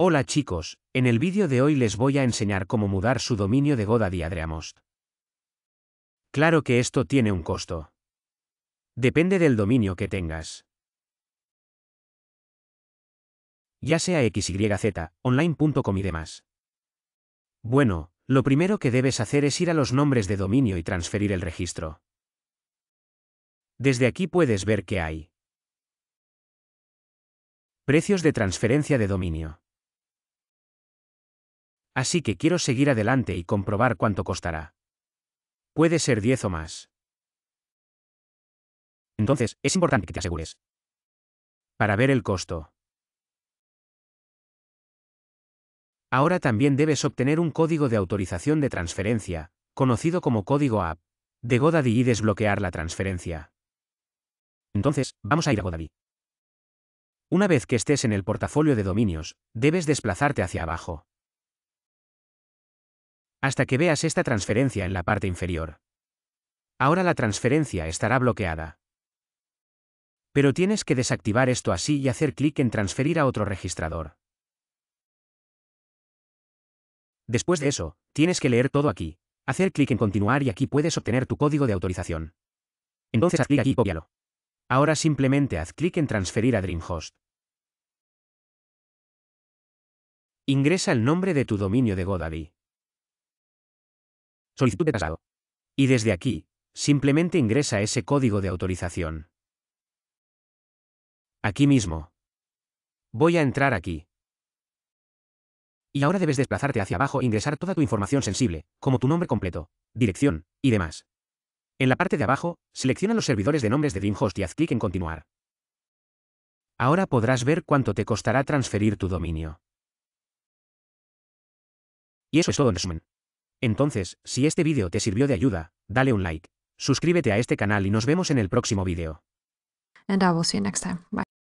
Hola chicos, en el vídeo de hoy les voy a enseñar cómo mudar su dominio de GoDaddy a Dreamost. Claro que esto tiene un costo. Depende del dominio que tengas. Ya sea XYZ, online.com y demás. Bueno, lo primero que debes hacer es ir a los nombres de dominio y transferir el registro. Desde aquí puedes ver que hay. Precios de transferencia de dominio. Así que quiero seguir adelante y comprobar cuánto costará. Puede ser 10 o más. Entonces, es importante que te asegures. Para ver el costo. Ahora también debes obtener un código de autorización de transferencia, conocido como código app, de GoDaddy y desbloquear la transferencia. Entonces, vamos a ir a GoDaddy. Una vez que estés en el portafolio de dominios, debes desplazarte hacia abajo hasta que veas esta transferencia en la parte inferior. Ahora la transferencia estará bloqueada. Pero tienes que desactivar esto así y hacer clic en transferir a otro registrador. Después de eso, tienes que leer todo aquí. Hacer clic en continuar y aquí puedes obtener tu código de autorización. Entonces haz clic aquí y cópialo. Ahora simplemente haz clic en transferir a DreamHost. Ingresa el nombre de tu dominio de Godaddy. Solicitud de traslado. Y desde aquí, simplemente ingresa ese código de autorización. Aquí mismo. Voy a entrar aquí. Y ahora debes desplazarte hacia abajo e ingresar toda tu información sensible, como tu nombre completo, dirección, y demás. En la parte de abajo, selecciona los servidores de nombres de DreamHost y haz clic en Continuar. Ahora podrás ver cuánto te costará transferir tu dominio. Y eso es todo en resumen. Entonces, si este vídeo te sirvió de ayuda, dale un like, suscríbete a este canal y nos vemos en el próximo vídeo. And I will see next time. Bye.